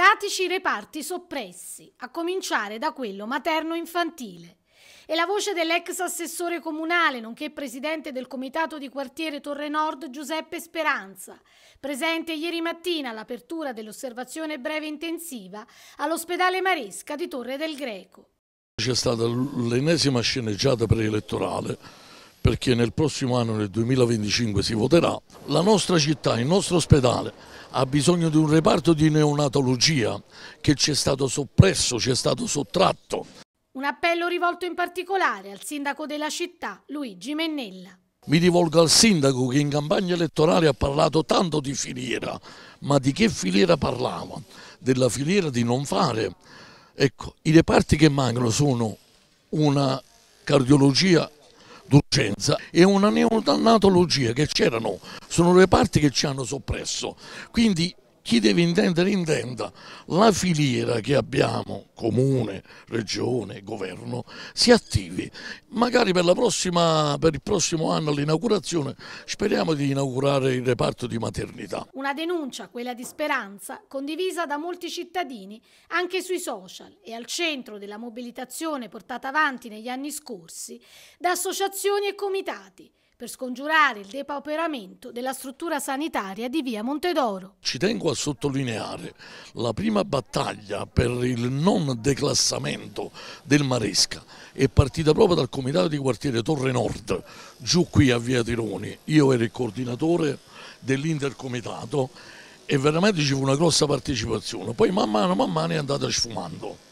Candidateci reparti soppressi, a cominciare da quello materno-infantile. E la voce dell'ex assessore comunale, nonché presidente del comitato di quartiere Torre Nord, Giuseppe Speranza, presente ieri mattina all'apertura dell'osservazione breve intensiva all'ospedale Maresca di Torre del Greco. C'è stata l'ennesima sceneggiata preelettorale perché nel prossimo anno, nel 2025, si voterà. La nostra città, il nostro ospedale ha bisogno di un reparto di neonatologia che ci è stato soppresso, ci è stato sottratto. Un appello rivolto in particolare al sindaco della città, Luigi Mennella. Mi rivolgo al sindaco che in campagna elettorale ha parlato tanto di filiera, ma di che filiera parlava? Della filiera di non fare. Ecco, i reparti che mancano sono una cardiologia d'urgenza e una neonatologia che c'erano, sono le parti che ci hanno soppresso. Quindi chi deve intendere intenda, la filiera che abbiamo, comune, regione, governo, si attivi. Magari per, prossima, per il prossimo anno all'inaugurazione speriamo di inaugurare il reparto di maternità. Una denuncia, quella di Speranza, condivisa da molti cittadini anche sui social e al centro della mobilitazione portata avanti negli anni scorsi da associazioni e comitati per scongiurare il depauperamento della struttura sanitaria di via Montedoro. Ci tengo a sottolineare la prima battaglia per il non declassamento del Maresca è partita proprio dal comitato di quartiere Torre Nord, giù qui a via Tironi. Io ero il coordinatore dell'intercomitato e veramente ci fu una grossa partecipazione. Poi man mano, man mano è andata sfumando.